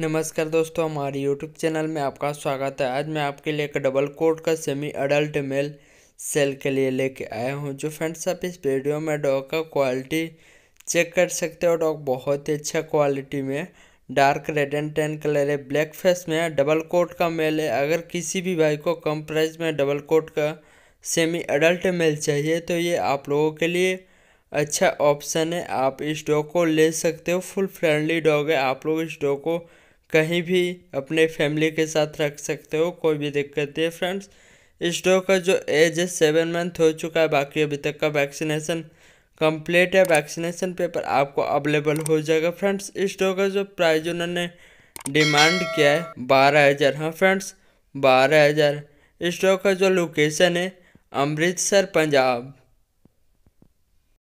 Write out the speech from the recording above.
नमस्कार दोस्तों हमारे यूट्यूब चैनल में आपका स्वागत है आज मैं आपके लिए एक डबल कोट का सेमी अडल्ट मेल सेल के लिए लेके आया हूँ जो फ्रेंड्स आप इस वीडियो में डॉग का क्वालिटी चेक कर सकते हो डॉग बहुत ही अच्छा क्वालिटी में dark red and tan colour है ब्लैक फेस में डबल कोट का मेल है अगर किसी भी भाई को कम प्राइस में डबल कोट का सेमी अडल्ट मेल चाहिए तो ये आप लोगों के लिए अच्छा ऑप्शन है आप इस डॉग को ले सकते हो फुल फ्रेंडली डॉग है आप लोग इस डॉग को कहीं भी अपने फैमिली के साथ रख सकते हो कोई भी दिक्कत नहीं है फ्रेंड्स इस डॉग का जो एज है सेवन मंथ हो चुका है बाकी अभी तक का वैक्सीनेशन कंप्लीट है वैक्सीनेशन पेपर आपको अवेलेबल हो जाएगा फ्रेंड्स इस डॉग का जो प्राइज उन्होंने डिमांड किया है बारह हज़ार हाँ फ्रेंड्स बारह हज़ार इस डॉग का जो लोकेशन है अमृतसर पंजाब